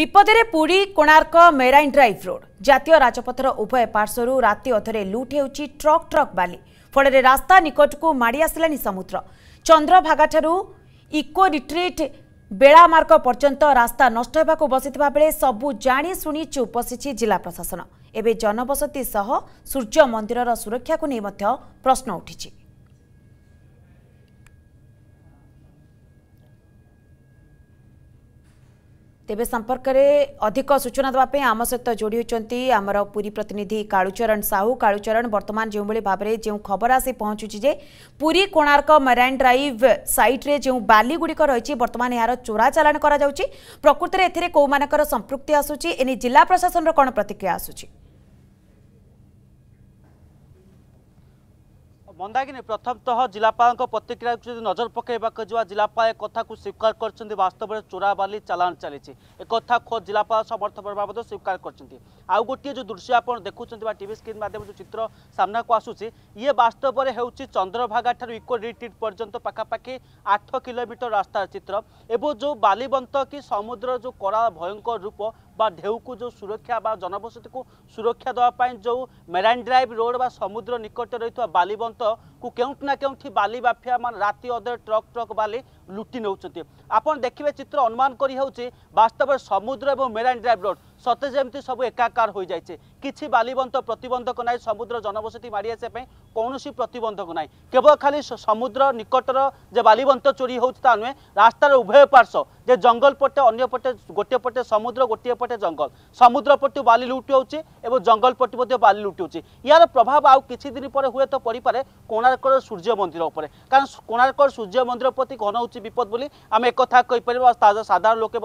ବିପଦରେ Puri Konark marine drive road ଜାତୀୟ ରାଜପଥର ଉଭୟ ପାର୍ଶ୍ୱରୁ ରାତି ଅଧରେ ଲୁଟ୍ ହେଉଛି ଟ୍ରକ୍ ଟ୍ରକ୍ ବାଲି ଫଳରେ ରାସ୍ତା ନିକଟକୁ ମାଡ଼ି ଆସିଲାଣି ସମୁଦ୍ର ଚନ୍ଦ୍ରଭାଗାଠାରୁ ଇକୋ ରିଟ୍ରିଟ୍ ବେଳାମାର୍ଗ ପର୍ଯ୍ୟନ୍ତ ରାସ୍ତା ନଷ୍ଟ ହେବାକୁ ବସିଥିବା ବେଳେ ସବୁ ଜାଣିଶୁଣି ଚୁପସିଛି ଜିଲ୍ଲା ପ୍ରଶାସନ ଏବେ ଜନବସତି ସହ ସୂର୍ଯ୍ୟ ମନ୍ଦିରର ସୁରକ୍ଷାକୁ ନେଇ ମଧ୍ୟ ପ୍ରଶ୍ନ ଉଠିଛି ତେବେ ସମ୍ପର୍କରେ ଅଧିକ ସୂଚନା ଦେବା ପାଇଁ ଆମ ସହିତ ଯୋଡ଼ି ହୋଇଛନ୍ତି ଆମର ପୁରୀ ପ୍ରତିନିଧି କାଳୁଚରଣ ସାହୁ କାଳୁଚରଣ ବର୍ତ୍ତମାନ ଯେଉଁଭଳି ଭାବରେ ଯେଉଁ ଖବର ଆସି ପହଞ୍ଚୁଛି ଯେ ପୁରୀ କୋଣାର୍କ ମେରାଇନ୍ ଡ୍ରାଇଭ୍ ସାଇଟ୍ରେ ଯେଉଁ ବାଲିଗୁଡ଼ିକ ରହିଛି ବର୍ତ୍ତମାନ ଏହାର ଚୋରା ଚାଲାଣ କରାଯାଉଛି ପ୍ରକୃତରେ ଏଥିରେ କେଉଁମାନଙ୍କର ସମ୍ପୃକ୍ତି ଆସୁଛି ଏନେଇ ଜିଲ୍ଲା ପ୍ରଶାସନର କ'ଣ ପ୍ରତିକ୍ରିୟା ଆସୁଛି মন্দাগিনি প্রথমতঃ জেলাপালঙ্ প্রতিক্রিয়া যদি নজর পকাইবাকে যা জেলাপাল এ কথা স্বীকার করছেন বাস্তবের চোরা বালি চালাণ চালিছে একথা খোদ জেলাপাল সমর্থক বাবদ স্বীকার করছেন আউ গোটিয়ে যে দৃশ্য আপনার দেখুছেন বা টিভি স্ক্রিন মাধ্যমে যে চিত্র সামনাকু আসুছে ইয়ে বাস্তবের হচ্ছে চন্দ্রভাগা ঠার ইকো রিট্রিট পর্যন্ত পাখাপাখি আঠ কিলোমিটর রাস্তার চিত্র এবং যে বালিবন্ত কি সমুদ্র যে করা ভয়ঙ্কর রূপ বা ঢেউকু যে সুরক্ষা বা জনবসতি সুরক্ষা দেওয়া যে মেরাইন ড্রাইভ রোড বা সমুদ্র নিকটে রয়েছে বালিবন্তকু কেউটি না কেউটি বালি বাফিয়া মানে রাতে অধে ট্রক ট্রক বালি লুটি নেওয়া আপনার দেখবে চিত্র অনুমান করি হচ্ছে বাস্তবের সমুদ্র এবং মেরাইন ড্রাইভ রোড সতে যেমি সব একাকার হয়ে যাইছে কিছু বালিবন্ত প্রতবন্ধক না সমুদ্র জনবসতি মারি আসা কৌশি প্রতবন্ধক না কেবল খালি সমুদ্র নিকটর যে বালিবন্ত চোরি হোক তা নুহে রাস্তার উভয় পার্শ্ব যে জঙ্গল পটে অন্য পটে গোটিয়ে পটে সমুদ্র গোটিয়ে পটে জঙ্গল সমুদ্র পটু বালি লুটি হচ্ছে এবং জঙ্গল পটু মধ্যে বালি লুটি হচ্ছে ইয়ার প্রভাব আউ কিছু দিন পরে হুয়ে হুয়েত পড়িপারে কোণার্কর সূর্য মন্দির উপরে কারণ কোণার্কর সূর্য মন্দির প্রতি ঘন হচ্ছে বিপদ বলে আমি একথা কইপার সাধারণ লোকে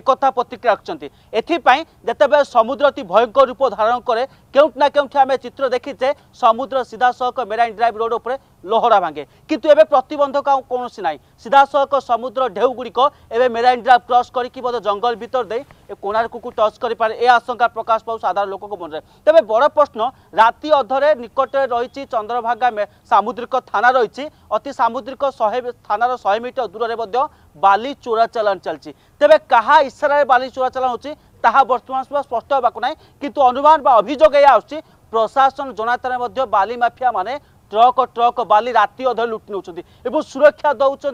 একথা প্রতিক্রিয়া রাখছেন এথিপাই যেতবে সমুদ্র অতি ভয়ঙ্কর রূপ ধারণ করে কেউটি না কেউটি আমি চিত্র দেখিছে সমুদ্র সিধাসলখ মেরাইন ড্রাইভ রোড উপরে লহরা ভাঙে কিন্তু এবে প্রতবন্ধক কৌশি না সিধাসলখ সমুদ্র ঢেউগুড়ি এবে মেরাইন ড্রাইভ ক্রস করি বোধ জঙ্গল ভিতর দিয়ে কোণার্কু টচ করে পে এ আশঙ্কা প্রকাশ পাও সাধারণ লোক মনে তবে বড় প্রশ্ন রাতে অধরে নিকটে রয়েছে চন্দ্রভাগা সামুদ্রিক থানা রয়েছে অতি সামুদ্রিক শহে থানার শহে মিটর দূরের মধ্যে বালি চোরাচালান চালছে তবে কাহা ইশারায় বালি চোরাচালান হচ্ছে ତାହା ବର୍ତ୍ତମାନ ସୁଦ୍ଧା ସ୍ପଷ୍ଟ ହେବାକୁ ନାହିଁ କିନ୍ତୁ ଅନୁମାନ ବା ଅଭିଯୋଗ ଏହା ଆସୁଛି ପ୍ରଶାସନ ଜଣାତରେ ମଧ୍ୟ ବାଲି ମାଫିଆ ମାନେ ট্রক ট্রক বালি রাতে অধে লুটি নেওয়া এবং সুরক্ষা দৌঁচ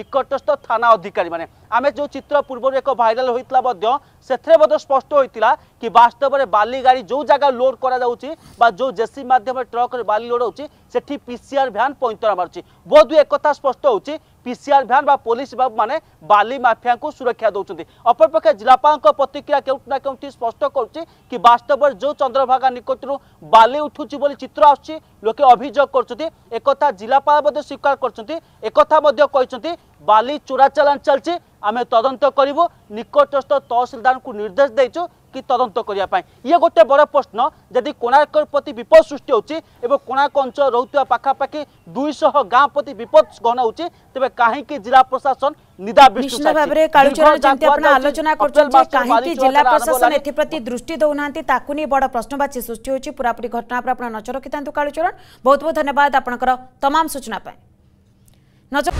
নিকটস্থ থানা অধিকারী মানে আমি যে চিত্র পূর্বর এক ভাইরাল হয়েছিল সেথে মধ্যে স্পষ্ট হয়েছিল কি বাস্তবরে বালি গাড়ি যে জায়গা লোড করা যাচ্ছে বা যে জেসি মাধ্যমে ট্রকরে বালি লোড হচ্ছে সেটি পিসিআর ভ্যান পইন্তরা মারুছে বোধহু একথা স্পষ্ট হচ্ছে পিসিআর ভ্যান বা পুলিশ বাবু মানে বালি মাফিয়া সুরক্ষা দৌঁচ অপরপক্ষে জেলাপাল প্রতিক্রিয়া কেউটি না কেউটি স্পষ্ট করছে কি বাস্তবরে যে চন্দ্রভাগা নিকটর বালি উঠুছি বলে চিত্র আসছে লোকে অভিযোগ করছেন একথা জেলাপাল স্বীকার করছেন একথা বালি চোরা চালাণ চালছে আমি তদন্ত করবু নিকটস্থ তহসিলদারকে নির্দেশ দিয়েছু কি তদন্ত করা ইয়ে গোটে বড় প্রশ্ন যদি কোণার্ক প্রতি বিপদ সৃষ্টি হচ্ছে এবং কোণার্ক অঞ্চল রোথা পাখাপাখি দুইশহ গাঁ প্রতি বিপদ গণ হচ্ছে তবে কাহিকি জেলা প্রশাসন আলোচনা কাহিকি জেলা প্রশাসন এথিপ্রতি দৃষ্টি দেউনা তাকে নিয়ে বড় প্রশ্নবাচী সৃষ্টি হচ্ছে পুরাপুরি ঘটনা উপরে আপনার নজর রক্ষি কালুচরণ বহুত বহুত ধন্যবাদ আপনার তমাম সূচনা নজর